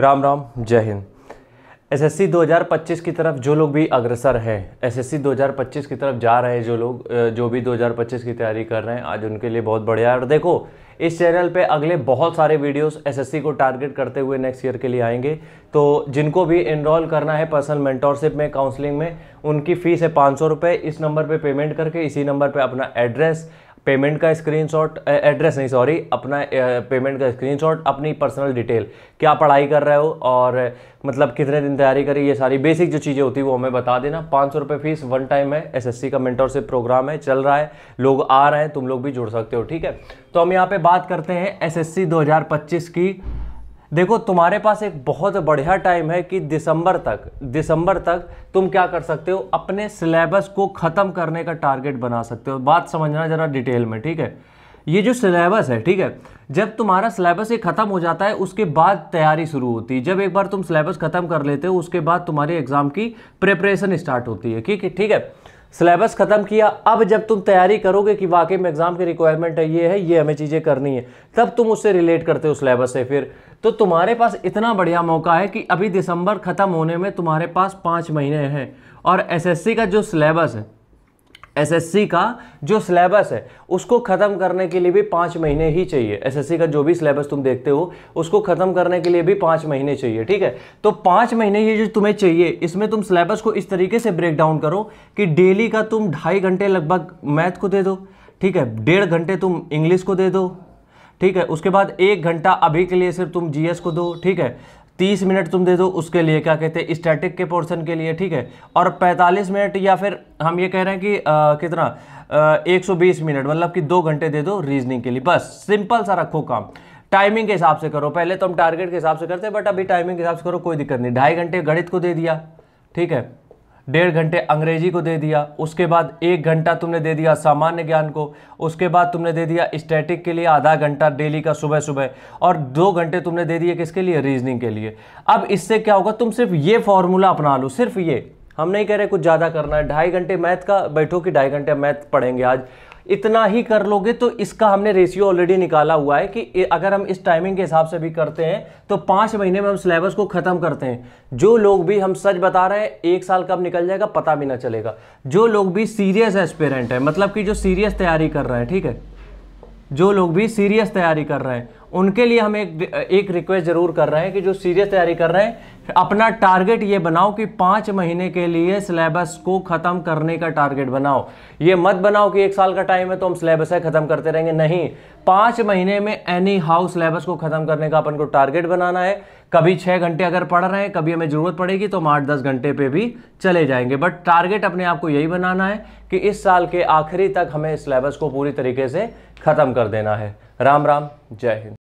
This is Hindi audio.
राम राम जय हिंद एसएससी 2025 की तरफ जो लोग भी अग्रसर हैं एसएससी 2025 की तरफ जा रहे हैं जो लोग जो भी 2025 की तैयारी कर रहे हैं आज उनके लिए बहुत बढ़िया है और देखो इस चैनल पे अगले बहुत सारे वीडियोस एसएससी को टारगेट करते हुए नेक्स्ट ईयर के लिए आएंगे तो जिनको भी इनरोल करना है पर्सनल मेंटोरशिप में काउंसलिंग में उनकी फ़ीस है पाँच सौ इस नंबर पर पे पेमेंट करके इसी नंबर पर अपना एड्रेस पेमेंट का स्क्रीनशॉट एड्रेस नहीं सॉरी अपना पेमेंट का स्क्रीनशॉट अपनी पर्सनल डिटेल क्या पढ़ाई कर रहे हो और मतलब कितने दिन तैयारी करी ये सारी बेसिक जो चीज़ें होती है वो हमें बता देना पाँच सौ रुपये फीस वन टाइम है एसएससी का मेंटरशिप प्रोग्राम है चल रहा है लोग आ रहे हैं तुम लोग भी जुड़ सकते हो ठीक है तो हम यहाँ पर बात करते हैं एस एस की देखो तुम्हारे पास एक बहुत बढ़िया टाइम है कि दिसंबर तक दिसंबर तक तुम क्या कर सकते हो अपने सिलेबस को ख़त्म करने का टारगेट बना सकते हो बात समझना ज़रा डिटेल में ठीक है ये जो सिलेबस है ठीक है जब तुम्हारा सिलेबस ये ख़त्म हो जाता है उसके बाद तैयारी शुरू होती है जब एक बार तुम सिलेबस ख़त्म कर लेते हो उसके बाद तुम्हारे एग्ज़ाम की प्रिपरेशन स्टार्ट होती है ठीक है ठीक है सिलेबस ख़त्म किया अब जब तुम तैयारी करोगे कि वाकई में एग्ज़ाम की रिक्वायरमेंट है ये है ये हमें चीज़ें करनी है तब तुम उससे रिलेट करते हो सिलेबस से फिर तो तुम्हारे पास इतना बढ़िया मौका है कि अभी दिसंबर ख़त्म होने में तुम्हारे पास पाँच महीने हैं और एसएससी का जो सिलेबस है एसएससी का जो सिलेबस है उसको ख़त्म करने के लिए भी पाँच महीने ही चाहिए एसएससी का जो भी सिलेबस तुम देखते हो उसको ख़त्म करने के लिए भी पाँच महीने चाहिए ठीक है तो पाँच महीने ये जो तुम्हें चाहिए इसमें तुम सिलेबस को इस तरीके से ब्रेक डाउन करो कि डेली का तुम ढाई घंटे लगभग मैथ को दे दो ठीक है डेढ़ घंटे तुम इंग्लिश को दे दो ठीक है उसके बाद एक घंटा अभी के लिए सिर्फ तुम जीएस को दो ठीक है तीस मिनट तुम दे दो उसके लिए क्या कहते हैं स्टैटिक के पोर्शन के लिए ठीक है और पैंतालीस मिनट या फिर हम ये कह रहे हैं कि आ, कितना एक सौ बीस मिनट मतलब कि दो घंटे दे दो रीजनिंग के लिए बस सिंपल सा रखो काम टाइमिंग के हिसाब से करो पहले तो हम टारगेट के हिसाब से करते हैं बट अभी टाइमिंग के हिसाब से करो कोई दिक्कत नहीं ढाई घंटे गणित को दे दिया ठीक है डेढ़ घंटे अंग्रेजी को दे दिया उसके बाद एक घंटा तुमने दे दिया सामान्य ज्ञान को उसके बाद तुमने दे दिया स्टैटिक के लिए आधा घंटा डेली का सुबह सुबह और दो घंटे तुमने दे दिए किसके लिए रीजनिंग के लिए अब इससे क्या होगा तुम सिर्फ ये फॉर्मूला अपना लो सिर्फ ये हम नहीं कह रहे कुछ ज़्यादा करना है ढाई घंटे मैथ का बैठो कि ढाई घंटे मैथ पढ़ेंगे आज इतना ही कर लोगे तो इसका हमने रेशियो ऑलरेडी निकाला हुआ है कि अगर हम इस टाइमिंग के हिसाब से भी करते हैं तो पाँच महीने में हम सिलेबस को ख़त्म करते हैं जो लोग भी हम सच बता रहे हैं एक साल कब निकल जाएगा पता भी ना चलेगा जो लोग भी सीरियस एस्पेरेंट है मतलब कि जो सीरियस तैयारी कर रहे हैं ठीक है जो लोग भी सीरियस तैयारी कर रहे हैं उनके लिए हम एक एक रिक्वेस्ट जरूर कर रहे हैं कि जो सीरियस तैयारी कर रहे हैं अपना टारगेट ये बनाओ कि पांच महीने के लिए सिलेबस को ख़त्म करने का टारगेट बनाओ ये मत बनाओ कि एक साल का टाइम है तो हम सिलेबस है ख़त्म करते रहेंगे नहीं पाँच महीने में एनी हाउ सिलेबस को ख़त्म करने का अपन को टारगेट बनाना है कभी छः घंटे अगर पढ़ रहे हैं कभी हमें ज़रूरत पड़ेगी तो हम आठ दस घंटे पे भी चले जाएंगे बट टारगेट अपने आप को यही बनाना है कि इस साल के आखिरी तक हमें सिलेबस को पूरी तरीके से ख़त्म कर देना है राम राम जय हिंद